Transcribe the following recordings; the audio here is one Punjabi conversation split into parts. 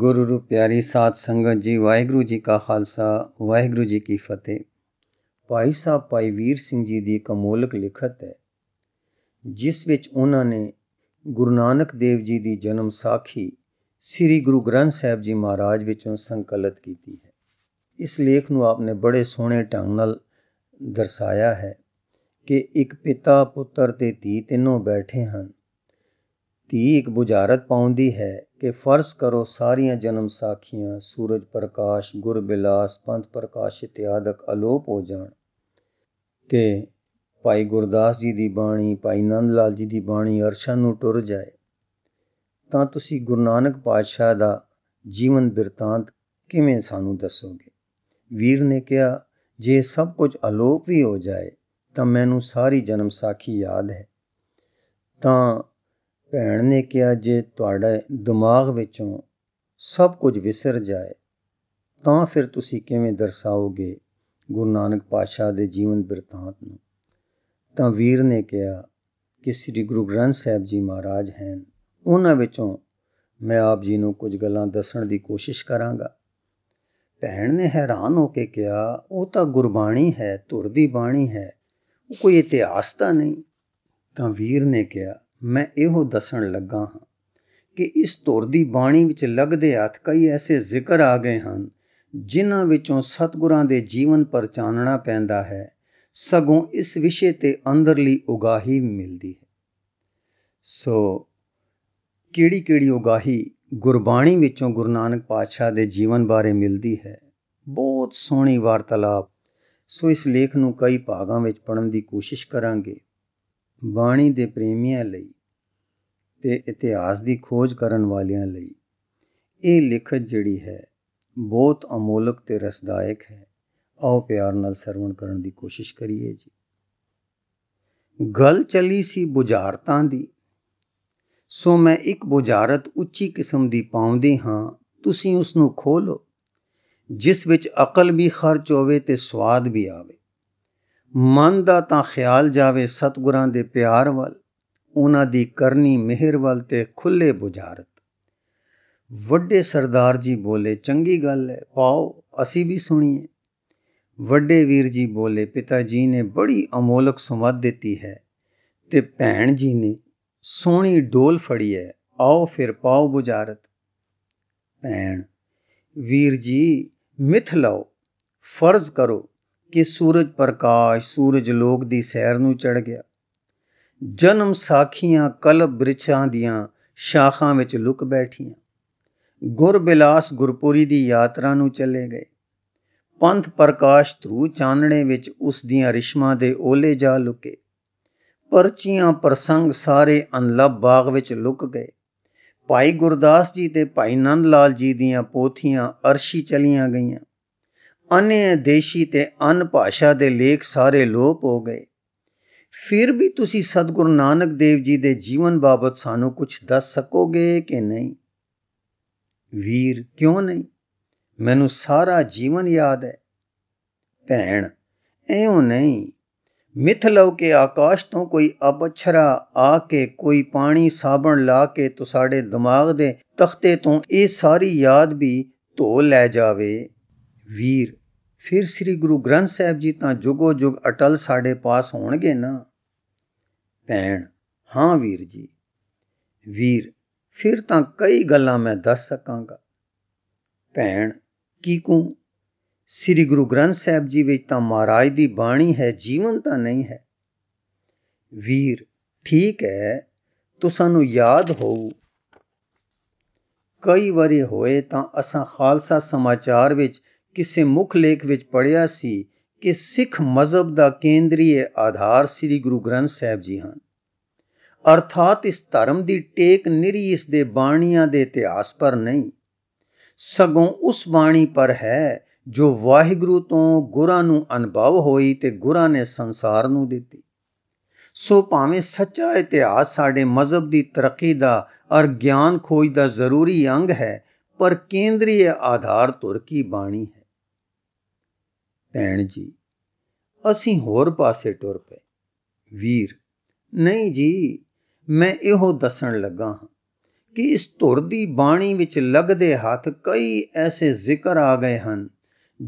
ਗੁਰੂ ਰੂ ਪਿਆਰੀ ਸਾਧ ਸੰਗਤ ਜੀ ਵਾਹਿਗੁਰੂ ਜੀ ਕਾ ਖਾਲਸਾ ਵਾਹਿਗੁਰੂ ਜੀ ਕੀ ਫਤਿਹ ਭਾਈ ਸਾਹਿਬ ਭਾਈ ਵੀਰ ਸਿੰਘ ਜੀ ਦੀ ਕਮੋਲਕ ਲਿਖਤ ਹੈ ਜਿਸ ਵਿੱਚ ਉਹਨਾਂ ਨੇ ਗੁਰੂ ਨਾਨਕ ਦੇਵ ਜੀ ਦੀ ਜਨਮ ਸਾਖੀ ਸ੍ਰੀ ਗੁਰੂ ਗ੍ਰੰਥ ਸਾਹਿਬ ਜੀ ਮਹਾਰਾਜ ਵਿੱਚੋਂ ਸੰਕਲਿਤ ਕੀਤੀ ਹੈ ਇਸ ਲੇਖ ਨੂੰ ਆਪਨੇ ਬੜੇ ਸੋਹਣੇ ਢੰਗ ਨਾਲ ਦਰਸਾਇਆ ਹੈ ਕਿ ਇੱਕ ਪਿਤਾ ਪੁੱਤਰ ਤੇ ਧੀ ਤਿੰਨੋਂ ਬੈਠੇ ਹਨ ਇੱਕ ਬੁਝਾਰਤ ਪਾਉਂਦੀ ਹੈ ਕਿ ਫਰਜ਼ ਕਰੋ ਸਾਰੀਆਂ ਜਨਮ ਸਾਖੀਆਂ ਸੂਰਜ ਪ੍ਰਕਾਸ਼ ਗੁਰ ਬਿਲਾਸ ਪੰਥ ਪ੍ਰਕਾਸ਼ ਇਤਿਆਦਕ ਅਲੋਪ ਹੋ ਜਾਣ ਕਿ ਭਾਈ ਗੁਰਦਾਸ ਜੀ ਦੀ ਬਾਣੀ ਭਾਈ ਨੰਦ ਲਾਲ ਜੀ ਦੀ ਬਾਣੀ ਅਰਸ਼ਾਂ ਨੂੰ ਟੁਰ ਜਾਏ ਤਾਂ ਤੁਸੀਂ ਗੁਰੂ ਨਾਨਕ ਪਾਤਸ਼ਾਹ ਦਾ ਜੀਵਨ ਬਿਰਤਾਂਤ ਕਿਵੇਂ ਸਾਨੂੰ ਦੱਸੋਗੇ ਵੀਰ ਨੇ ਕਿਹਾ ਜੇ ਸਭ ਕੁਝ ਅਲੋਪ ਵੀ ਹੋ ਜਾਏ ਤਾਂ ਮੈਨੂੰ ਸਾਰੀ ਜਨਮ ਸਾਖੀ ਯਾਦ ਹੈ ਤਾਂ ਭੈਣ ਨੇ ਕਿਹਾ ਜੇ ਤੁਹਾਡੇ ਦਿਮਾਗ ਵਿੱਚੋਂ ਸਭ ਕੁਝ ਵਿਸਰ ਜਾਏ ਤਾਂ ਫਿਰ ਤੁਸੀਂ ਕਿਵੇਂ ਦਰਸਾਓਗੇ ਗੁਰੂ ਨਾਨਕ ਪਾਤਸ਼ਾਹ ਦੇ ਜੀਵਨ ਬਿਰਤਾਂਤ ਨੂੰ ਤਾਂ ਵੀਰ ਨੇ ਕਿਹਾ ਕਿ ਸ੍ਰੀ ਗੁਰੂ ਗ੍ਰੰਥ ਸਾਹਿਬ ਜੀ ਮਹਾਰਾਜ ਹਨ ਉਹਨਾਂ ਵਿੱਚੋਂ ਮੈਂ ਆਪ ਜੀ ਨੂੰ ਕੁਝ ਗੱਲਾਂ ਦੱਸਣ ਦੀ ਕੋਸ਼ਿਸ਼ ਕਰਾਂਗਾ ਭੈਣ ਨੇ ਹੈਰਾਨ ਹੋ ਕੇ ਕਿਹਾ ਉਹ ਤਾਂ ਗੁਰਬਾਣੀ ਹੈ ਧੁਰ ਦੀ ਬਾਣੀ ਹੈ ਕੋਈ ਇਤਿਹਾਸ ਤਾਂ ਨਹੀਂ ਤਾਂ ਵੀਰ ਨੇ ਕਿਹਾ ਮੈਂ ਇਹੋ ਦੱਸਣ ਲੱਗਾ ਹਾਂ ਕਿ ਇਸ ਧੁਰ ਦੀ ਬਾਣੀ ਵਿੱਚ ਲੱਗਦੇ ਹੱਥ ਕਈ ਐਸੇ ਜ਼ਿਕਰ ਆ ਗਏ ਹਨ ਜਿਨ੍ਹਾਂ ਵਿੱਚੋਂ ਸਤਗੁਰਾਂ ਦੇ ਜੀਵਨ ਪਰ ਚਾਨਣਾ ਪੈਂਦਾ ਹੈ ਸਗੋਂ ਇਸ ਵਿਸ਼ੇ ਤੇ ਅੰਦਰਲੀ ਉਗਾਹੀ ਮਿਲਦੀ ਹੈ ਸੋ ਕਿਹੜੀ ਕਿਹੜੀ ਉਗਾਹੀ ਗੁਰਬਾਣੀ ਵਿੱਚੋਂ ਗੁਰੂ ਨਾਨਕ ਪਾਤਸ਼ਾਹ ਦੇ ਜੀਵਨ ਬਾਰੇ ਮਿਲਦੀ ਹੈ ਬਹੁਤ ਸੋਹਣੀ ਵਾਰਤਾਲਾਪ ਸੋ ਇਸ ਲੇਖ ਨੂੰ ਕਈ ਭਾਗਾਂ ਵਿੱਚ ਪੜਨ ਦੀ ਕੋਸ਼ਿਸ਼ ਕਰਾਂਗੇ ਬਾਣੀ ਦੇ ਪ੍ਰੇਮੀਆਂ ਲਈ ਤੇ ਇਤਿਹਾਸ ਦੀ ਖੋਜ ਕਰਨ ਵਾਲਿਆਂ ਲਈ ਇਹ ਲਿਖਤ ਜਿਹੜੀ ਹੈ ਬਹੁਤ ਅਮੋਲਕ ਤੇ ਰਸਦਾਇਕ ਹੈ ਆਓ ਪਿਆਰ ਨਾਲ ਸਰਵਣ ਕਰਨ ਦੀ ਕੋਸ਼ਿਸ਼ ਕਰੀਏ ਜੀ ਗੱਲ ਚਲੀ ਸੀ ਬੁਝਾਰਤਾਂ ਦੀ ਸੋ ਮੈਂ ਇੱਕ ਬੁਝਾਰਤ ਉੱਚੀ ਕਿਸਮ ਦੀ ਪਾਉਂਦੇ ਹਾਂ ਤੁਸੀਂ ਉਸ ਨੂੰ ਖੋਲੋ ਜਿਸ ਵਿੱਚ ਅਕਲ ਵੀ ਖਰਚ ਹੋਵੇ ਤੇ ਸਵਾਦ ਵੀ ਆਵੇ ਮਨ ਦਾ ਤਾਂ ਖਿਆਲ ਜਾਵੇ ਸਤਗੁਰਾਂ ਦੇ ਪਿਆਰ ਵੱਲ ਉਹਨਾਂ ਦੀ ਕਰਨੀ ਮਿਹਰ ਵੱਲ ਤੇ ਖੁੱਲੇ ਬੁਝਾਰਤ ਵੱਡੇ ਸਰਦਾਰ ਜੀ ਬੋਲੇ ਚੰਗੀ ਗੱਲ ਹੈ ਪਾਓ ਅਸੀਂ ਵੀ ਸੁਣੀਏ ਵੱਡੇ ਵੀਰ ਜੀ ਬੋਲੇ ਪਿਤਾ ਜੀ ਨੇ ਬੜੀ ਅਮੋਲਕ ਸੁਮਤ ਦਿੱਤੀ ਹੈ ਤੇ ਭੈਣ ਜੀ ਨੇ ਸੋਹਣੀ ਢੋਲ ਫੜੀ ਹੈ ਆਓ ਫਿਰ ਪਾਓ ਬੁਝਾਰਤ ਭੈਣ ਵੀਰ ਜੀ ਮਿਥ ਲਓ ਫਰਜ਼ ਕਰੋ ਕਿ ਸੂਰਜ ਪ੍ਰਕਾਸ਼ ਸੂਰਜ ਲੋਕ ਦੀ ਸੈਰ ਨੂੰ ਚੜ ਗਿਆ ਜਨਮ ਸਾਖੀਆਂ ਕਲ ਬ੍ਰਿਛਾਂ ਦੀਆਂ ਸ਼ਾਖਾਂ ਵਿੱਚ ਲੁਕ ਬੈਠੀਆਂ ਗੁਰ ਬਿਲਾਸ ਗੁਰਪੁਰੀ ਦੀ ਯਾਤਰਾ ਨੂੰ ਚੱਲੇ ਗਏ ਪੰਥ ਪ੍ਰਕਾਸ਼ ਧਰੂ ਚਾਨਣੇ ਵਿੱਚ ਉਸ ਦੀਆਂ ਰਿਸ਼ਮਾਂ ਦੇ ਓਲੇ ਜਾ ਲੁਕੇ ਪਰਚੀਆਂ ਪ੍ਰਸੰਗ ਸਾਰੇ ਅਨਲਬ ਬਾਗ ਵਿੱਚ ਲੁਕ ਗਏ ਭਾਈ ਗੁਰਦਾਸ ਜੀ ਤੇ ਭਾਈ ਨੰਦ ਲਾਲ ਜੀ ਦੀਆਂ ਪੋਥੀਆਂ ਅਰਸ਼ੀ ਚਲੀਆਂ ਗਈਆਂ ਅਨੇ ਦੇਸ਼ੀ ਤੇ ਅਨ ਭਾਸ਼ਾ ਦੇ ਲੇਖ ਸਾਰੇ ਲੋਪ ਹੋ ਗਏ ਫਿਰ ਵੀ ਤੁਸੀਂ ਸਤਿਗੁਰੂ ਨਾਨਕ ਦੇਵ ਜੀ ਦੇ ਜੀਵਨ ਬਾਬਤ ਸਾਨੂੰ ਕੁਝ ਦੱਸ ਸਕੋਗੇ ਕਿ ਨਹੀਂ ਵੀਰ ਕਿਉਂ ਨਹੀਂ ਮੈਨੂੰ ਸਾਰਾ ਜੀਵਨ ਯਾਦ ਹੈ ਭੈਣ ਐਉਂ ਨਹੀਂ ਮਿਥ ਲਓ ਕਿ ਆਕਾਸ਼ ਤੋਂ ਕੋਈ ਅਪਛਰਾ ਆ ਕੇ ਕੋਈ ਪਾਣੀ ਸਾਬਣ ਲਾ ਕੇ ਤੁਹਾਡੇ ਦਿਮਾਗ ਦੇ ਤਖਤੇ ਤੋਂ ਇਹ ਸਾਰੀ ਯਾਦ ਵੀ ਧੋ ਲੈ ਜਾਵੇ ਵੀਰ ਫਿਰ ਸ੍ਰੀ ਗੁਰੂ ਗ੍ਰੰਥ ਸਾਹਿਬ ਜੀ ਤਾਂ ਜੁਗੋ ਜੁਗ ਅਟਲ ਸਾਡੇ ਪਾਸ ਹੋਣਗੇ ਨਾ ਭੈਣ ਹਾਂ ਵੀਰ ਜੀ ਵੀਰ ਫਿਰ ਤਾਂ ਕਈ ਗੱਲਾਂ ਮੈਂ ਦੱਸ ਸਕਾਂਗਾ ਭੈਣ ਕੀ ਕੂੰ ਸ੍ਰੀ ਗੁਰੂ ਗ੍ਰੰਥ ਸਾਹਿਬ ਜੀ ਵਿੱਚ ਤਾਂ ਮਹਾਰਾਜ ਦੀ ਬਾਣੀ ਹੈ ਜੀਵਨ ਤਾਂ ਨਹੀਂ ਹੈ ਵੀਰ ਠੀਕ ਹੈ ਤੋ ਸਾਨੂੰ ਯਾਦ ਹੋ ਕਈ ਵਾਰੀ ਹੋਏ ਤਾਂ ਅਸਾਂ ਖਾਲਸਾ ਸਮਾਚਾਰ ਵਿੱਚ ਕਿਸੇ ਮੁੱਖ ਲੇਖ ਵਿੱਚ ਪੜਿਆ ਸੀ ਕਿ ਸਿੱਖ ਮਜ਼ਹਬ ਦਾ ਕੇਂਦਰੀ ਆਧਾਰ ਸ੍ਰੀ ਗੁਰੂ ਗ੍ਰੰਥ ਸਾਹਿਬ ਜੀ ਹਨ ਅਰਥਾਤ ਇਸ ਧਰਮ ਦੀ ਟੇਕ ਨਿਰੀ ਇਸ ਦੇ ਬਾਣੀਆਂ ਦੇ ਇਤਿਹਾਸ ਪਰ ਨਹੀਂ ਸਗੋਂ ਉਸ ਬਾਣੀ ਪਰ ਹੈ ਜੋ ਵਾਹਿਗੁਰੂ ਤੋਂ ਗੁਰਾਂ ਨੂੰ ਅਨੁਭਵ ਹੋਈ ਤੇ ਗੁਰਾਂ ਨੇ ਸੰਸਾਰ ਨੂੰ ਦਿੱਤੀ ਸੋ ਭਾਵੇਂ ਸੱਚਾ ਇਤਿਹਾਸ ਸਾਡੇ ਮਜ਼ਹਬ ਦੀ ਤਰੱਕੀ ਦਾ ਔਰ ਗਿਆਨ ਖੋਜ ਦਾ ਜ਼ਰੂਰੀ ਅੰਗ ਹੈ ਪਰ ਕੇਂਦਰੀ ਆਧਾਰ ਤੁਰਕੀ ਬਾਣੀ ਹੈ ਭੈਣ ਜੀ ਅਸੀਂ ਹੋਰ ਪਾਸੇ ਟੁਰ ਪਏ ਵੀਰ ਨਹੀਂ ਜੀ ਮੈਂ ਇਹੋ ਦੱਸਣ ਲੱਗਾ ਹਾਂ ਕਿ ਇਸ ਧੁਰ ਦੀ ਬਾਣੀ ਵਿੱਚ ਲੱਗਦੇ ਹੱਥ ਕਈ ਐਸੇ ਜ਼ਿਕਰ ਆ ਗਏ ਹਨ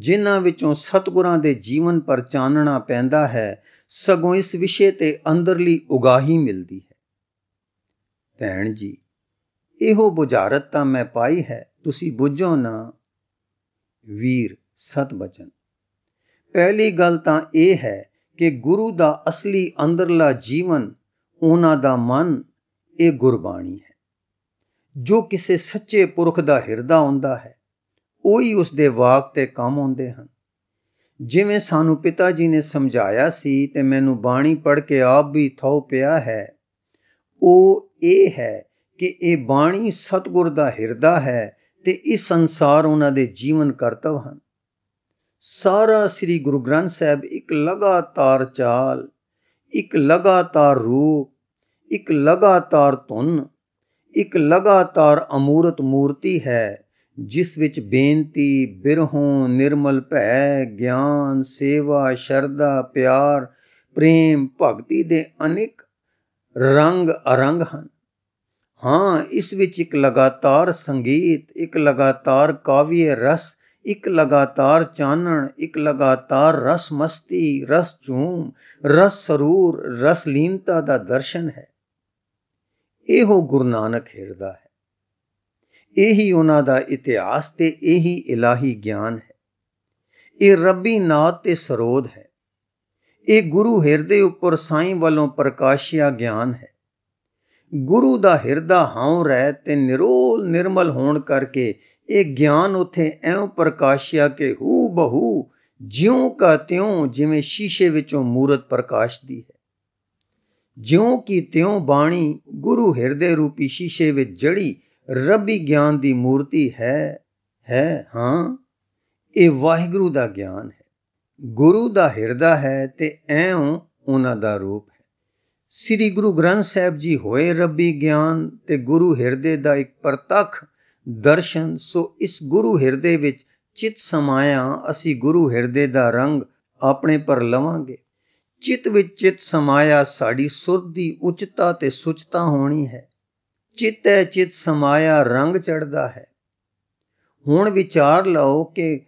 ਜਿਨ੍ਹਾਂ ਵਿੱਚੋਂ ਸਤਗੁਰਾਂ ਦੇ ਜੀਵਨ ਪਰ ਚਾਨਣਾ ਪੈਂਦਾ ਹੈ ਸਗੋਂ ਇਸ ਵਿਸ਼ੇ ਤੇ ਅੰਦਰਲੀ ਉਗਾਹੀ ਮਿਲਦੀ ਹੈ ਭੈਣ ਜੀ ਇਹੋ ਬੁਝਾਰਤ ਤਾਂ ਮੈਂ ਪਾਈ ਹੈ ਤੁਸੀਂ ਬੁੱਝੋ ਨਾ ਵੀਰ ਸਤ ਬਚਨ ਪਹਿਲੀ ਗੱਲ ਤਾਂ ਇਹ ਹੈ ਕਿ ਗੁਰੂ ਦਾ ਅਸਲੀ ਅੰਦਰਲਾ ਜੀਵਨ ਉਹਨਾਂ ਦਾ ਮਨ ਇਹ ਗੁਰਬਾਣੀ ਹੈ ਜੋ ਕਿਸੇ ਸੱਚੇ ਪੁਰਖ ਦਾ ਹਿਰਦਾ ਹੁੰਦਾ ਹੈ ਉਹੀ ਉਸ ਦੇ ਵਾਕ ਤੇ ਕੰਮ ਹੁੰਦੇ ਹਨ ਜਿਵੇਂ ਸਾਨੂੰ ਪਿਤਾ ਜੀ ਨੇ ਸਮਝਾਇਆ ਸੀ ਤੇ ਮੈਨੂੰ ਬਾਣੀ ਪੜ੍ਹ ਕੇ ਆਪ ਵੀ ਥਉ ਪਿਆ ਹੈ ਉਹ ਇਹ ਹੈ ਕਿ ਇਹ ਬਾਣੀ ਸਤਗੁਰ ਦਾ ਹਿਰਦਾ ਹੈ ਤੇ ਇਸ ਸੰਸਾਰ ਉਹਨਾਂ ਦੇ ਜੀਵਨ ਕਰਤਵ ਹਨ ਸਾਰਾ ਸ੍ਰੀ ਗੁਰੂ ਗ੍ਰੰਥ ਸਾਹਿਬ ਇੱਕ ਲਗਾਤਾਰ ਚਾਲ ਇੱਕ ਲਗਾਤਾਰ ਰੂਪ ਇੱਕ ਲਗਾਤਾਰ ਧੁਨ ਇੱਕ ਲਗਾਤਾਰ ਅਮੂਰਤ ਮੂਰਤੀ ਹੈ ਜਿਸ ਵਿੱਚ ਬੇਨਤੀ ਬਿਰਹੋਂ ਨਿਰਮਲ ਭੈ ਗਿਆਨ ਸੇਵਾ ਸ਼ਰਧਾ ਪਿਆਰ ਪ੍ਰੇਮ ਭਗਤੀ ਦੇ ਅਨੇਕ ਰੰਗ ਅਰੰਗ ਹਨ ਹਾਂ ਇਸ ਵਿੱਚ ਇੱਕ ਲਗਾਤਾਰ ਸੰਗੀਤ ਇੱਕ ਲਗਾਤਾਰ ਕਾਵਿਏ ਰਸ ਇੱਕ ਲਗਾਤਾਰ ਚਾਨਣ ਇੱਕ ਲਗਾਤਾਰ ਰਸ ਮਸਤੀ ਰਸ ਝੂਮ ਰਸ ਸਰੂਰ ਰਸ ਲੀਨਤਾ ਦਾ ਦਰਸ਼ਨ ਹੈ ਇਹੋ ਗੁਰੂ ਨਾਨਕ ਹਿਰਦਾ ਹੈ ਇਹੀ ਉਹਨਾਂ ਦਾ ਇਤਿਹਾਸ ਤੇ ਇਹੀ ਇਲਾਹੀ ਗਿਆਨ ਹੈ ਇਹ ਰੱਬੀ ਨਾਤ ਤੇ ਸਰੋਧ ਹੈ ਇਹ ਗੁਰੂ ਹਿਰਦੇ ਉੱਪਰ ਸਾਈਂ ਵੱਲੋਂ ਪ੍ਰਕਾਸ਼ਿਆ ਗਿਆਨ ਹੈ ਗੁਰੂ ਦਾ ਹਿਰਦਾ ਹਾਉ ਰਹਿ ਤੇ ਨਿਰੋਲ ਨਿਰਮਲ ਹੋਣ ਕਰਕੇ ਇਹ ਗਿਆਨ ਉਥੇ ਐਉਂ ਪ੍ਰਕਾਸ਼ਿਆ ਕੇ ਹੂ ਬਹੂ ਜਿਉਂ ਕਾ ਤਿਉਂ ਜਿਵੇਂ ਸ਼ੀਸ਼ੇ ਵਿੱਚੋਂ ਮੂਰਤ ਪ੍ਰਕਾਸ਼ਦੀ ਹੈ ਜਿਉਂ ਕੀ ਤਿਉਂ ਬਾਣੀ ਗੁਰੂ ਹਿਰਦੇ ਰੂਪੀ ਸ਼ੀਸ਼ੇ ਵਿੱਚ ਜੜੀ ਰੱਬੀ ਗਿਆਨ ਦੀ ਮੂਰਤੀ ਹੈ ਹੈ ਹਾਂ ਇਹ ਵਾਹਿਗੁਰੂ ਦਾ ਗਿਆਨ ਹੈ ਗੁਰੂ ਦਾ ਹਿਰਦਾ ਹੈ ਤੇ ਐਉਂ ਉਹਨਾਂ ਦਾ ਰੂਪ ਹੈ ਸ੍ਰੀ ਗੁਰੂ ਗ੍ਰੰਥ ਸਾਹਿਬ ਜੀ ਹੋਏ ਰੱਬੀ ਗਿਆਨ ਤੇ ਗੁਰੂ ਹਿਰਦੇ ਦਾ ਇੱਕ ਪ੍ਰਤੱਖ ਦਰਸ਼ਨ ਸੋ ਇਸ ਗੁਰੂ ਹਿਰਦੇ ਵਿੱਚ ਚਿਤ ਸਮਾਇਆ ਅਸੀਂ ਗੁਰੂ ਹਿਰਦੇ ਦਾ ਰੰਗ ਆਪਣੇ ਪਰ ਲਵਾਂਗੇ ਚਿਤ ਵਿੱਚ ਚਿਤ ਸਮਾਇਆ ਸਾਡੀ ਸੁਰਤ ਦੀ ਉਚਤਾ ਤੇ ਸੁਚਤਾ ਹੋਣੀ ਹੈ ਚਿਤ ਹੈ ਚਿਤ ਸਮਾਇਆ ਰੰਗ ਚੜਦਾ ਹੈ ਹੁਣ ਵਿਚਾਰ ਲਓ ਕਿ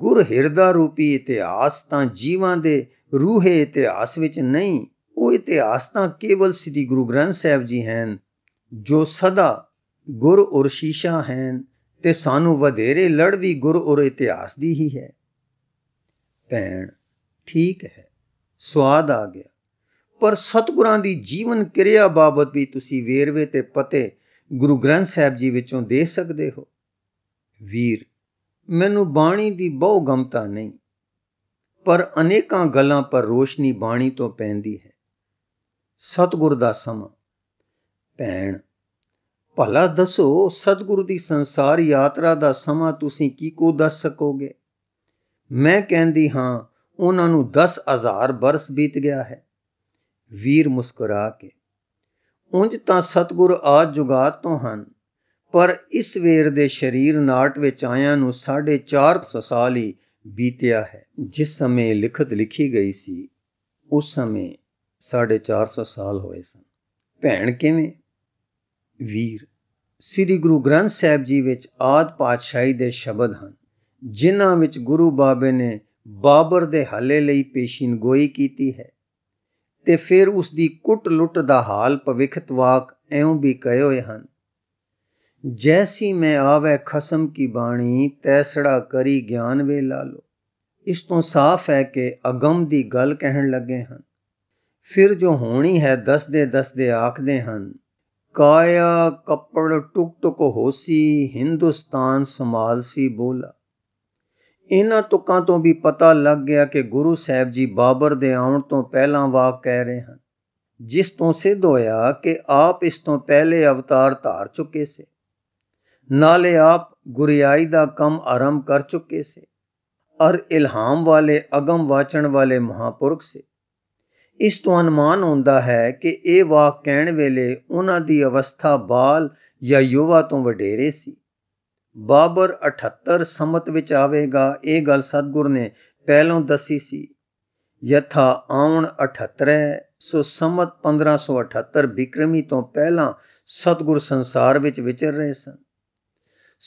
ਗੁਰ ਹਿਰਦਾ ਰੂਪੀ ਇਤਿਹਾਸ ਤਾਂ ਜੀਵਾਂ ਦੇ ਰੂਹੇ ਇਤਿਹਾਸ ਵਿੱਚ ਨਹੀਂ ਉਹ ਇਤਿਹਾਸ ਤਾਂ ਕੇਵਲ ਸ੍ਰੀ ਗੁਰੂ ਗ੍ਰੰਥ ਸਾਹਿਬ ਜੀ ਹਨ ਜੋ ਸਦਾ ਗੁਰ ਉਰ ਸ਼ੀਸ਼ਾ ਹੈ ਤੇ ਸਾਨੂੰ ਵਧੇਰੇ ਲੜ ਵੀ ਗੁਰ ਉਰ ਇਤਿਹਾਸ ਦੀ ਹੀ ਹੈ ਭੈਣ ਠੀਕ ਹੈ ਸਵਾਦ ਆ ਗਿਆ ਪਰ ਸਤਗੁਰਾਂ ਦੀ ਜੀਵਨ ਕਿਰਿਆ ਬਾਬਤ ਵੀ ਤੁਸੀਂ ਵੇਰਵੇ ਤੇ ਪਤੇ ਗੁਰੂ ਗ੍ਰੰਥ ਸਾਹਿਬ ਜੀ ਵਿੱਚੋਂ ਦੇ ਸਕਦੇ ਹੋ ਵੀਰ ਮੈਨੂੰ ਬਾਣੀ ਦੀ ਬਹੁ ਗਮਤਾ ਨਹੀਂ ਪਰ ਅਨੇਕਾਂ ਗੱਲਾਂ ਪਰ ਰੋਸ਼ਨੀ ਬਾਣੀ ਤੋਂ ਪੈਂਦੀ ਹੈ ਸਤਗੁਰ ਦਾ ਸਮਾਂ ਭੈਣ ਭਲਾ ਦੱਸੋ ਸਤਿਗੁਰੂ ਦੀ ਸੰਸਾਰ ਯਾਤਰਾ ਦਾ ਸਮਾਂ ਤੁਸੀਂ ਕੀ ਕੋ ਦੱਸ ਸਕੋਗੇ ਮੈਂ ਕਹਿੰਦੀ ਹਾਂ ਉਹਨਾਂ ਨੂੰ 10000 ਬਰਸ ਬੀਤ ਗਿਆ ਹੈ ਵੀਰ ਮੁਸਕਰਾ ਕੇ ਉੰਜ ਤਾਂ ਸਤਿਗੁਰ ਆਜ ਜੁਗਾਤ ਤੋਂ ਹਨ ਪਰ ਇਸ ਵੇਰ ਦੇ ਸਰੀਰ ਨਾਟ ਵਿੱਚ ਆਇਆਂ ਨੂੰ 450 ਸਾਲ ਹੀ ਬੀਤਿਆ ਹੈ ਜਿਸ ਸਮੇਂ ਲਿਖਤ ਲਿਖੀ ਗਈ ਸੀ ਉਸ ਸਮੇਂ 450 ਸਾਲ ਹੋਏ ਸਨ ਭੈਣ ਕਿਵੇਂ ਵੀਰ ਸ੍ਰੀ ਗੁਰੂ ਗ੍ਰੰਥ ਸਾਹਿਬ ਜੀ ਵਿੱਚ ਆਦ ਪਾਤਸ਼ਾਹੀ ਦੇ ਸ਼ਬਦ ਹਨ ਜਿਨ੍ਹਾਂ ਵਿੱਚ ਗੁਰੂ ਬਾਬੇ ਨੇ ਬਾਬਰ ਦੇ ਹੱਲੇ ਲਈ ਪੇਸ਼ੀਨਗੋਈ ਕੀਤੀ ਹੈ ਤੇ ਫਿਰ ਉਸ ਦੀ ਕੁੱਟ-ਲੁੱਟ ਦਾ ਹਾਲ ਭਵਿਖਤ ਵਾਕ ਐਉਂ ਵੀ ਕਹੇ ਹੋਏ ਹਨ ਜੈਸੀ ਮੈਂ ਆਵੇ ਖਸਮ ਕੀ ਬਾਣੀ ਤੈਸੜਾ ਕਰੀ ਗਿਆਨ ਵੇ ਲਾਲੋ ਇਸ ਤੋਂ ਸਾਫ਼ ਹੈ ਕਿ ਅਗੰਮ ਦੀ ਗੱਲ ਕਹਿਣ ਲੱਗੇ ਹਨ ਫਿਰ ਜੋ ਹੋਣੀ ਹੈ ਦਸਦੇ ਦਸਦੇ ਆਖਦੇ ਹਨ ਕਾਇਆ ਕੱਪੜ ਟੁਕ ਟੁਕ ਹੋਸੀ ਹਿੰਦੁਸਤਾਨ ਸੀ ਬੋਲਾ ਇਹਨਾਂ ਤੁਕਾਂ ਤੋਂ ਵੀ ਪਤਾ ਲੱਗ ਗਿਆ ਕਿ ਗੁਰੂ ਸਾਹਿਬ ਜੀ ਬਾਬਰ ਦੇ ਆਉਣ ਤੋਂ ਪਹਿਲਾਂ ਵਾਕ ਕਹਿ ਰਹੇ ਹਨ ਜਿਸ ਤੋਂ ਸਿੱਧ ਹੋਇਆ ਕਿ ਆਪ ਇਸ ਤੋਂ ਪਹਿਲੇ ਅਵਤਾਰ ਧਾਰ ਚੁੱਕੇ ਸੇ ਨਾਲੇ ਆਪ ਗੁਰਿਆਈ ਦਾ ਕੰਮ ਆਰੰਭ ਕਰ ਚੁੱਕੇ ਸੇ ਅਰ ਇਲਹਾਮ ਵਾਲੇ ਅਗਮ ਵਾਚਣ ਵਾਲੇ ਮਹਾਪੁਰਖ ਸੇ ਇਸ ਤੋਂ ਅਨੁਮਾਨ ਹੁੰਦਾ ਹੈ ਕਿ ਇਹ ਵਾਕ ਕਹਿਣ ਵੇਲੇ ਉਹਨਾਂ ਦੀ ਅਵਸਥਾ ਬਾਲ ਜਾਂ ਯੁਵਾ ਤੋਂ ਵਡੇਰੇ ਸੀ ਬਾਬਰ 78 ਸਮਤ ਵਿੱਚ ਆਵੇਗਾ ਇਹ ਗੱਲ ਸਤਗੁਰ ਨੇ ਪਹਿਲਾਂ ਦੱਸੀ ਸੀ ਯਥਾ ਆਉਣ 78 ਸੋ ਸਮਤ 1578 ਬਿਕਰਮੀ ਤੋਂ ਪਹਿਲਾਂ ਸਤਗੁਰ ਸੰਸਾਰ ਵਿੱਚ ਵਿਚਰ ਰਹੇ ਸਨ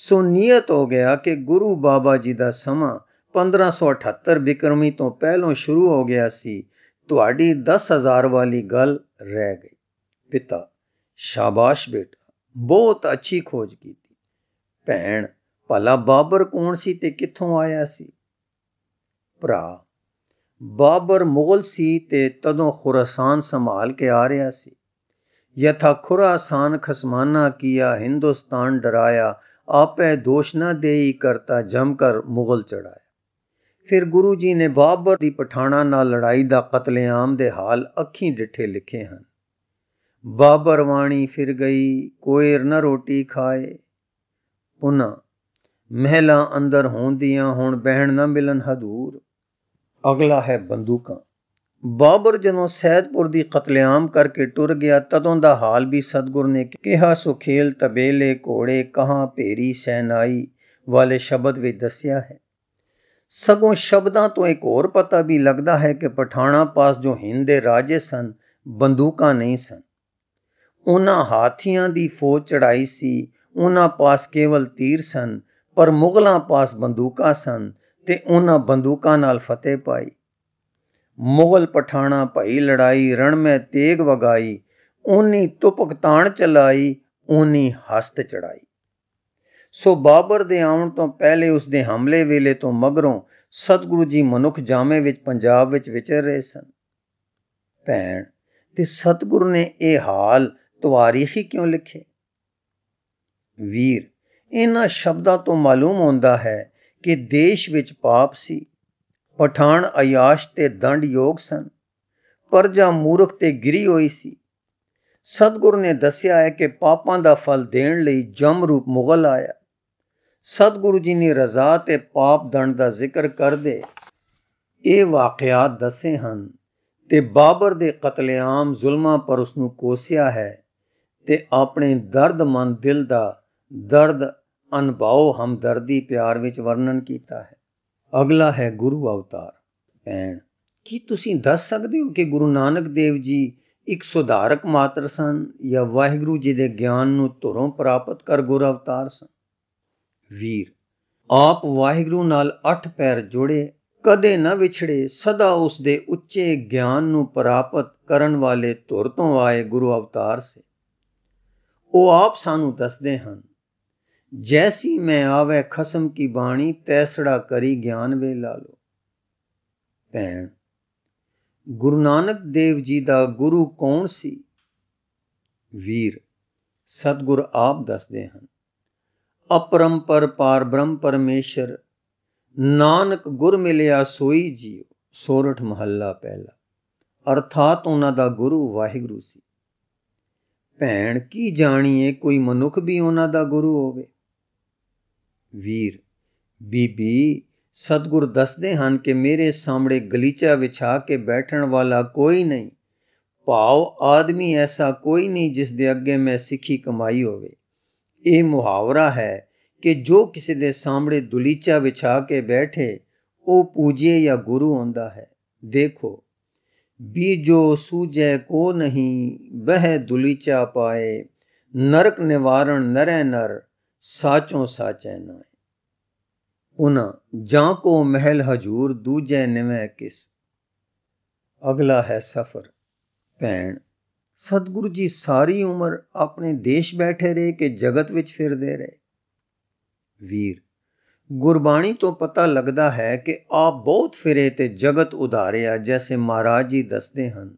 ਸੋ ਨਿਯਤ ਹੋ ਗਿਆ ਕਿ ਗੁਰੂ ਬਾਬਾ ਜੀ ਦਾ ਸਮਾਂ 1578 ਬਿਕਰਮੀ ਤੋਂ ਪਹਿਲਾਂ ਸ਼ੁਰੂ ਹੋ ਗਿਆ ਸੀ ਤੁਹਾਡੀ 10000 ਵਾਲੀ ਗੱਲ ਰਹਿ ਗਈ ਪਿਤਾ ਸ਼ਾਬਾਸ਼ ਬੇਟਾ ਬਹੁਤ ਅੱਛੀ ਖੋਜ ਕੀਤੀ ਭੈਣ ਭਲਾ ਬਾਬਰ ਕੌਣ ਸੀ ਤੇ ਕਿੱਥੋਂ ਆਇਆ ਸੀ ਭਰਾ ਬਾਬਰ ਮੁਗਲ ਸੀ ਤੇ ਤਦੋਂ ਖੁਰਾਸਾਨ ਸੰਭਾਲ ਕੇ ਆ ਰਿਹਾ ਸੀ यथा खुरासान खसमाना किया हिंदुस्तान डराया आपे दोष न देई करता जमकर मुगल चढ़ाया ਫਿਰ ਗੁਰੂ ਜੀ ਨੇ ਬਾਬਰ ਦੀ ਪਠਾਣਾ ਨਾਲ ਲੜਾਈ ਦਾ ਕਤਲੇਆਮ ਦੇ ਹਾਲ ਅੱਖੀਂ ਡਿੱਠੇ ਲਿਖੇ ਹਨ ਬਾਬਰ ਵਾਣੀ ਫਿਰ ਗਈ ਕੋਇਰ ਨ ਰੋਟੀ ਖਾਏ ਪੁਨਾ ਮਹਿਲਾ ਅੰਦਰ ਹੋਂਦੀਆਂ ਹੁਣ ਬਹਿਣ ਨਾ ਮਿਲਨ ਹਦੂਰ ਅਗਲਾ ਹੈ ਬੰਦੂਕਾਂ ਬਾਬਰ ਜਦੋਂ ਸੈਦਪੁਰ ਦੀ ਕਤਲੇਆਮ ਕਰਕੇ ਟੁਰ ਗਿਆ ਤਦੋਂ ਦਾ ਹਾਲ ਵੀ ਸਤਗੁਰ ਨੇ ਕਿਹਾ ਸੋ ਖੇਲ ਤਬੇਲੇ ਘੋੜੇ ਕਹਾਂ ਭੇਰੀ ਸੈਨਾਈ ਵਾਲੇ ਸ਼ਬਦ ਵਿੱਚ ਦੱਸਿਆ ਹੈ ਸਗੋਂ ਸ਼ਬਦਾਂ ਤੋਂ ਇੱਕ ਹੋਰ ਪਤਾ ਵੀ ਲੱਗਦਾ ਹੈ ਕਿ ਪਠਾਣਾ ਪਾਸ ਜੋ ਹਿੰਦ ਦੇ ਰਾਜੇ ਸਨ ਬੰਦੂਕਾਂ ਨਹੀਂ ਸਨ ਉਹਨਾਂ ਹਾਥੀਆਂ ਦੀ ਫੌਜ ਚੜਾਈ ਸੀ ਉਹਨਾਂ ਪਾਸ ਕੇਵਲ ਤੀਰ ਸਨ ਪਰ ਮੁਗਲਾਂ ਪਾਸ ਬੰਦੂਕਾਂ ਸਨ ਤੇ ਉਹਨਾਂ ਬੰਦੂਕਾਂ ਨਾਲ ਫਤਿਹ ਪਾਈ ਮੁਗਲ ਪਠਾਣਾ ਭਈ ਲੜਾਈ ਰਣ ਮੈਂ ਤੇਗ ਵਗਾਈ ਉਨੀ ਤੁਪਕ ਤਾਣ ਚਲਾਈ ਉਨੀ ਹਸਤ ਚੜਾਈ ਸੋ ਬਾਬਰ ਦੇ ਆਉਣ ਤੋਂ ਪਹਿਲੇ ਉਸ ਦੇ ਹਮਲੇ ਵੇਲੇ ਤੋਂ ਮਗਰੋਂ ਸਤਿਗੁਰੂ ਜੀ ਮਨੁੱਖ ਜਾਮੇ ਵਿੱਚ ਪੰਜਾਬ ਵਿੱਚ ਵਿਚਰ ਰਹੇ ਸਨ ਭੈਣ ਤੇ ਸਤਿਗੁਰੂ ਨੇ ਇਹ ਹਾਲ ਤਵਾਰੀਖੀ ਕਿਉਂ ਲਿਖੇ ਵੀਰ ਇਹਨਾਂ ਸ਼ਬਦਾਂ ਤੋਂ ਮਾਲੂਮ ਹੁੰਦਾ ਹੈ ਕਿ ਦੇਸ਼ ਵਿੱਚ ਪਾਪ ਸੀ ਪਠਾਨ ਆਯਾਸ਼ ਤੇ ਦੰਡ ਯੋਗ ਸਨ ਜਾਂ ਮੂਰਖ ਤੇ ਗਿਰੀ ਹੋਈ ਸੀ ਸਤਗੁਰ ਨੇ ਦੱਸਿਆ ਹੈ ਕਿ ਪਾਪਾਂ ਦਾ ਫਲ ਦੇਣ ਲਈ ਜਮ ਰੂਪ ਮੁਗਲ ਆਇਆ ਸਤਿਗੁਰੂ ਜੀ ਨੇ ਰਜ਼ਾ ਤੇ ਪਾਪ ਦੰਡ ਦਾ ਜ਼ਿਕਰ ਕਰਦੇ ਇਹ ਵਾਕਿਆਤ ਦੱਸੇ ਹਨ ਤੇ ਬਾਬਰ ਦੇ ਕਤਲੇਆਮ ਜ਼ੁਲਮਾਂ ਪਰ ਉਸ ਨੂੰ ਕੋਸਿਆ ਹੈ ਤੇ ਆਪਣੇ ਦਰਦਮੰਦ ਦਿਲ ਦਾ ਦਰਦ ਅਨਭਾਉ ਹਮਦਰਦੀ ਪਿਆਰ ਵਿੱਚ ਵਰਣਨ ਕੀਤਾ ਹੈ ਅਗਲਾ ਹੈ ਗੁਰੂ ਅਵਤਾਰ ਭੈਣ ਕੀ ਤੁਸੀਂ ਦੱਸ ਸਕਦੇ ਹੋ ਕਿ ਗੁਰੂ ਨਾਨਕ ਦੇਵ ਜੀ ਇੱਕ ਸੁਧਾਰਕ ਮਾਤਰ ਸਨ ਜਾਂ ਵਾਹਿਗੁਰੂ ਜੀ ਦੇ ਗਿਆਨ ਨੂੰ ਧੁਰੋਂ ਪ੍ਰਾਪਤ ਕਰ ਗੁਰ ਅਵਤਾਰ ਸਨ ਵੀਰ ਆਪ ਵਾਹਿਗੁਰੂ ਨਾਲ ਅੱਠ ਪੈਰ ਜੋੜੇ ਕਦੇ ਨਾ ਵਿਛੜੇ ਸਦਾ ਉਸ ਦੇ ਉੱਚੇ ਗਿਆਨ ਨੂੰ ਪ੍ਰਾਪਤ ਕਰਨ ਵਾਲੇ ਧੁਰ ਤੋਂ ਆਏ ਗੁਰੂ ਅਵਤਾਰ ਸੇ ਉਹ ਆਪ ਸਾਨੂੰ ਦੱਸਦੇ ਹਨ ਜੈਸੀ ਮੈਂ ਆਵੇ ਖਸਮ ਕੀ ਬਾਣੀ ਤੈਸੜਾ ਕਰੀ ਗਿਆਨ ਵੇ ਲਾ ਲੋ ਭੈਣ ਗੁਰੂ ਨਾਨਕ ਦੇਵ ਜੀ ਦਾ ਗੁਰੂ ਕੌਣ ਸੀ ਵੀਰ ਸਤਗੁਰ ਆਪ ਦੱਸਦੇ ਹਨ ਅਪਰੰਪਰ ਪਾਰ ਬ੍ਰਹਮ ਪਰਮੇਸ਼ਰ ਨਾਨਕ ਗੁਰ ਮਿਲਿਆ ਸੋਈ ਜੀਉ ਸੋਰਠ ਮਹੱਲਾ ਪਹਿਲਾ ਅਰਥਾਤ ਉਹਨਾਂ ਦਾ ਗੁਰੂ ਵਾਹਿਗੁਰੂ ਸੀ ਭੈਣ ਕੀ ਜਾਣੀਏ ਕੋਈ ਮਨੁੱਖ ਵੀ ਉਹਨਾਂ ਦਾ ਗੁਰੂ ਹੋਵੇ ਵੀਰ ਬੀਬੀ ਸਤਗੁਰ ਦੱਸਦੇ ਹਨ ਕਿ ਮੇਰੇ ਸਾਹਮਣੇ ਗਲੀਚਾ ਵਿਛਾ ਕੇ ਬੈਠਣ ਵਾਲਾ ਕੋਈ ਨਹੀਂ ਭਾਵ ਆਦਮੀ ਐਸਾ ਕੋਈ ਨਹੀਂ ਜਿਸ ਦੇ ਅੱਗੇ ਮੈਂ ਸਿੱਖੀ ਕਮਾਈ ਹੋਵੇ ਇਹ ਮੁਹਾਵਰਾ ਹੈ ਕਿ ਜੋ ਕਿਸੇ ਦੇ ਸਾਹਮਣੇ ਦੁਲੀਚਾ ਵਿਛਾ ਕੇ ਬੈਠੇ ਉਹ ਪੂਜੇ ਜਾਂ ਗੁਰੂ ਹੁੰਦਾ ਹੈ ਦੇਖੋ बीजो सूजय को नहीं वह दुलीचा पाए नरक निवारण नरे नर साचो साचै नाय उना जा को महल हजूर दूजे निवे किस अगला है सफर भैन ਸਤਿਗੁਰੂ ਜੀ ਸਾਰੀ ਉਮਰ ਆਪਣੇ ਦੇਸ਼ ਬੈਠੇ ਰਹੇ ਕਿ ਜਗਤ ਵਿੱਚ ਫਿਰਦੇ ਰਹੇ ਵੀਰ ਗੁਰਬਾਣੀ ਤੋਂ ਪਤਾ ਲੱਗਦਾ ਹੈ ਕਿ ਆਪ ਬਹੁਤ ਫਿਰੇ ਤੇ ਜਗਤ ਉਧਾਰਿਆ ਜੈਸੇ ਮਹਾਰਾਜ ਜੀ ਦੱਸਦੇ ਹਨ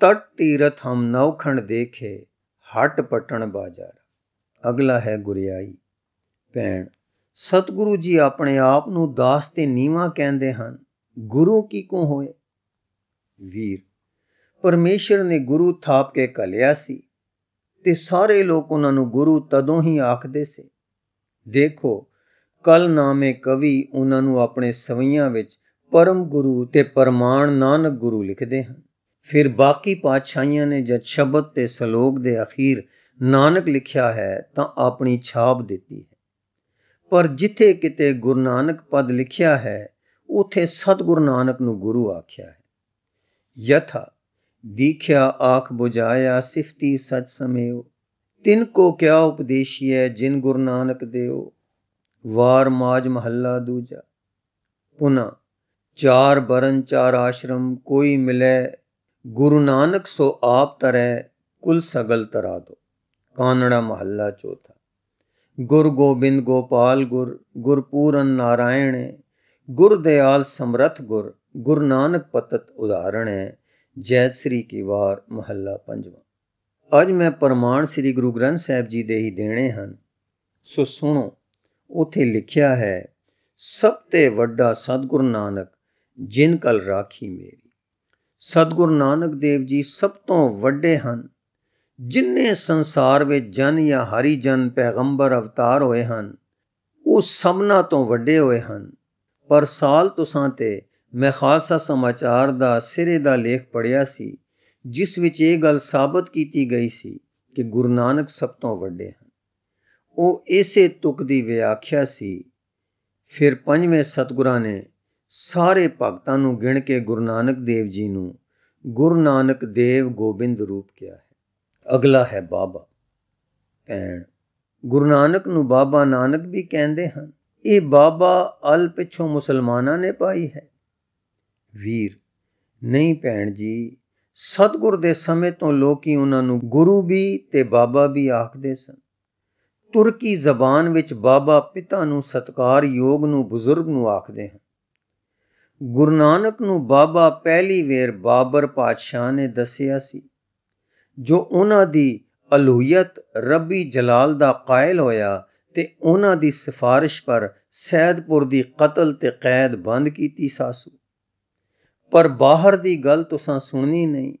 ਤਟ ਤੀਰਥ ਹਮ ਨੌਖਣ ਦੇਖੇ ਹਟ ਪਟਣ ਬਾਜ਼ਾਰ ਅਗਲਾ ਹੈ ਗੁਰਿਆਈ ਭੈਣ ਸਤਿਗੁਰੂ ਜੀ ਆਪਣੇ ਆਪ ਨੂੰ ਦਾਸ ਤੇ ਨੀਵਾ ਕਹਿੰਦੇ ਹਨ ਗੁਰੂ ਕੀ ਕੋ ਹੋਏ ਵੀਰ ਪਰਮੇਸ਼ਰ ਨੇ ਗੁਰੂ ਥਾਪ ਕੇ ਕਲਿਆ ਸੀ ਤੇ ਸਾਰੇ ਲੋਕ ਉਹਨਾਂ ਨੂੰ ਗੁਰੂ ਤਦੋਂ ਹੀ ਆਖਦੇ ਸੀ ਦੇਖੋ ਕਲ ਨਾਮੇ ਕਵੀ ਉਹਨਾਂ ਨੂੰ ਆਪਣੇ ਸਵਈਆਂ ਵਿੱਚ ਪਰਮ ਗੁਰੂ ਤੇ ਪਰਮਾਨ ਨਾਨਕ ਗੁਰੂ ਲਿਖਦੇ ਹਨ ਫਿਰ ਬਾਕੀ ਪਾਤਸ਼ਾਹੀਆਂ ਨੇ ਜਦ ਸ਼ਬਦ ਤੇ ਸ਼ਲੋਕ ਦੇ ਅਖੀਰ ਨਾਨਕ ਲਿਖਿਆ ਹੈ ਤਾਂ ਆਪਣੀ ਛਾਪ ਦਿੱਤੀ ਹੈ ਪਰ ਜਿੱਥੇ ਕਿਤੇ ਗੁਰੂ ਨਾਨਕ ਪਦ ਲਿਖਿਆ ਹੈ ਉਥੇ ਸਤਗੁਰੂ ਨਾਨਕ ਨੂੰ ਗੁਰੂ ਆਖਿਆ ਹੈ ਯਥਾ ਦੀਖਿਆ ਆਖ ਬੁਝਾਇਆ ਸਿਫਤੀ ਸਚ ਸਮੇਉ ਤਿਨ ਕੋ ਕਿਆ ਉਪਦੇਸ਼ੀਐ ਜਿਨ ਗੁਰੂ ਨਾਨਕ ਦੇਉ ਵਾਰ ਮਾਜ ਮਹੱਲਾ ਦੂਜਾ ਪੁਨਾ ਚਾਰ ਬਰਨ ਚਾਰ ਆਸ਼ਰਮ ਕੋਈ ਮਿਲੇ ਗੁਰੂ ਨਾਨਕ ਸੋ ਆਪ ਤਰੈ ਕੁਲ ਸਗਲ ਤਰਾ ਦੋ ਕਾਨੜਾ ਮਹੱਲਾ ਚੌਥਾ ਗੁਰ ਗੋਬਿੰਦ ਗੋਪਾਲ ਗੁਰ ਗੁਰਪੂਰਨ ਨਾਰਾਇਣ ਗੁਰ ਦਿਆਲ ਸਮਰਥ ਗੁਰ ਗੁਰੂ ਨਾਨਕ ਪਤਤ ਉਦਾਹਰਣ ਹੈ ਜੈ ਸ੍ਰੀ ਕੀ ਵਾਰ ਮਹੱਲਾ ਪੰਜਵਾਂ ਅੱਜ ਮੈਂ ਪ੍ਰਮਾਣ ਸ੍ਰੀ ਗੁਰੂ ਗ੍ਰੰਥ ਸਾਹਿਬ ਜੀ ਦੇ ਹੀ ਦੇਣੇ ਹਨ ਸੋ ਸੁਣੋ ਉਥੇ ਲਿਖਿਆ ਹੈ ਸਭ ਤੇ ਵੱਡਾ ਸਤਗੁਰ ਨਾਨਕ ਜਿਨ ਕਲ ਰਾਖੀ ਮੇਰੀ ਸਤਗੁਰ ਨਾਨਕ ਦੇਵ ਜੀ ਸਭ ਤੋਂ ਵੱਡੇ ਹਨ ਜਿਨਨੇ ਸੰਸਾਰ ਵਿੱਚ ਜਨ ਜਾਂ ਹਰੀ ਜਨ ਪੈਗੰਬਰ ਅਵਤਾਰ ਹੋਏ ਹਨ ਉਹ ਸਭਨਾ ਤੋਂ ਵੱਡੇ ਹੋਏ ਹਨ ਪਰ ਸਾਲ ਤੁਸਾਂ ਤੇ ਮੈਂ ਖਾਲਸਾ ਸਮਾਚਾਰ ਦਾ ਸਿਰੇ ਦਾ ਲੇਖ ਪੜਿਆ ਸੀ ਜਿਸ ਵਿੱਚ ਇਹ ਗੱਲ ਸਾਬਤ ਕੀਤੀ ਗਈ ਸੀ ਕਿ ਗੁਰੂ ਨਾਨਕ ਸਭ ਤੋਂ ਵੱਡੇ ਹਨ ਉਹ ਇਸੇ ਤੁਕ ਦੀ ਵਿਆਖਿਆ ਸੀ ਫਿਰ ਪੰਜਵੇਂ ਸਤਗੁਰਾਂ ਨੇ ਸਾਰੇ ਭਗਤਾਂ ਨੂੰ ਗਿਣ ਕੇ ਗੁਰੂ ਨਾਨਕ ਦੇਵ ਜੀ ਨੂੰ ਗੁਰੂ ਨਾਨਕ ਦੇਵ ਗੋਬਿੰਦ ਰੂਪ ਕਿਹਾ ਹੈ ਅਗਲਾ ਹੈ ਬਾਬਾ ਭੈਣ ਗੁਰੂ ਨਾਨਕ ਨੂੰ ਬਾਬਾ ਨਾਨਕ ਵੀ ਕਹਿੰਦੇ ਹਨ ਇਹ ਬਾਬਾ ਅਲ ਪਿੱਛੋਂ ਮੁਸਲਮਾਨਾਂ ਨੇ ਪਾਈ ਹੈ ਵੀਰ ਨਹੀਂ ਭੈਣ ਜੀ ਸਤਗੁਰ ਦੇ ਸਮੇਂ ਤੋਂ ਲੋਕੀ ਉਹਨਾਂ ਨੂੰ ਗੁਰੂ ਵੀ ਤੇ ਬਾਬਾ ਵੀ ਆਖਦੇ ਸਨ ਤੁਰਕੀ ਜ਼ਬਾਨ ਵਿੱਚ ਬਾਬਾ ਪਿਤਾ ਨੂੰ ਸਤਕਾਰ ਯੋਗ ਨੂੰ ਬਜ਼ੁਰਗ ਨੂੰ ਆਖਦੇ ਹਨ ਗੁਰੂ ਨਾਨਕ ਨੂੰ ਬਾਬਾ ਪਹਿਲੀ ਵੇਰ ਬਾਬਰ ਪਾਤਸ਼ਾਹ ਨੇ ਦੱਸਿਆ ਸੀ ਜੋ ਉਹਨਾਂ ਦੀ ਅਲੂਹੀਅਤ ਰੱਬੀ ਜਲਾਲ ਦਾ ਕਾਇਲ ਹੋਇਆ ਤੇ ਉਹਨਾਂ ਦੀ ਸਿਫਾਰਿਸ਼ ਪਰ ਸੈਦਪੁਰ ਦੀ ਕਤਲ ਤੇ ਕੈਦ ਬੰਦ ਕੀਤੀ ਸਾਸੂ ਪਰ ਬਾਹਰ ਦੀ ਗੱਲ ਤੁਸੀਂ ਸੁਣਨੀ ਨਹੀਂ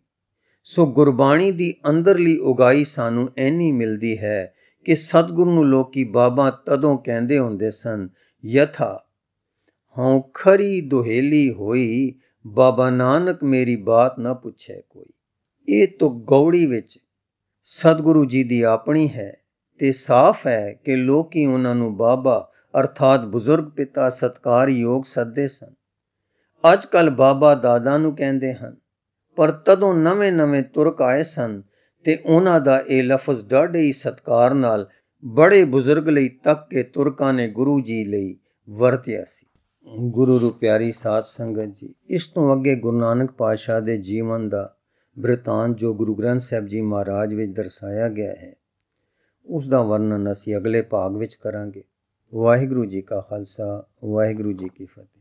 ਸੋ ਗੁਰਬਾਣੀ ਦੀ ਅੰਦਰਲੀ ਉਗਾਈ ਸਾਨੂੰ ਐਨੀ ਮਿਲਦੀ ਹੈ ਕਿ ਸਤਿਗੁਰੂ ਨੂੰ ਲੋਕੀ ਬਾਬਾ ਤਦੋਂ ਕਹਿੰਦੇ ਹੁੰਦੇ ਸਨ ਯਥਾ ਹਉ ਖਰੀ ਦੁਹੇਲੀ ਹੋਈ ਬਾਬਾ ਨਾਨਕ ਮੇਰੀ ਬਾਤ ਨਾ ਪੁੱਛੇ ਕੋਈ ਇਹ ਤੋਂ ਗੌੜੀ ਵਿੱਚ ਸਤਿਗੁਰੂ ਜੀ ਦੀ ਆਪਣੀ ਹੈ ਤੇ ਸਾਫ਼ ਹੈ ਕਿ ਲੋਕੀ ਉਹਨਾਂ ਨੂੰ ਬਾਬਾ ਅਰਥਾਤ ਬਜ਼ੁਰਗ ਪਿਤਾ ਸਤਕਾਰਯੋਗ ਸੱਦੇ ਸਨ ਅੱਜ ਕੱਲ ਬਾਬਾ ਦਾਦਾ ਨੂੰ ਕਹਿੰਦੇ ਹਨ ਪਰ ਤਦੋਂ ਨਵੇਂ-ਨਵੇਂ ਤੁਰਕ ਆਏ ਸਨ ਤੇ ਉਹਨਾਂ ਦਾ ਇਹ ਲਫ਼ਜ਼ ਡਾਢੇ ਹੀ ਸਤਕਾਰ ਨਾਲ ਬੜੇ ਬਜ਼ੁਰਗ ਲਈ ਤੱਕ ਕੇ ਤੁਰਕਾਂ ਨੇ ਗੁਰੂ ਜੀ ਲਈ ਵਰਤਿਆ ਸੀ ਗੁਰੂ ਰੂ ਪਿਆਰੀ ਸਾਧ ਸੰਗਤ ਜੀ ਇਸ ਤੋਂ ਅੱਗੇ ਗੁਰੂ ਨਾਨਕ ਪਾਤਸ਼ਾਹ ਦੇ ਜੀਵਨ ਦਾ ਬ੍ਰਿਤਾਂਤ ਜੋ ਗੁਰੂ ਗ੍ਰੰਥ ਸਾਹਿਬ ਜੀ ਮਹਾਰਾਜ ਵਿੱਚ ਦਰਸਾਇਆ ਗਿਆ ਹੈ ਉਸ ਦਾ ਵਰਣਨ ਅਸੀਂ ਅਗਲੇ ਭਾਗ ਵਿੱਚ ਕਰਾਂਗੇ ਵਾਹਿਗੁਰੂ ਜੀ ਕਾ ਖਾਲਸਾ ਵਾਹਿਗੁਰੂ ਜੀ ਕੀ ਫਤਿਹ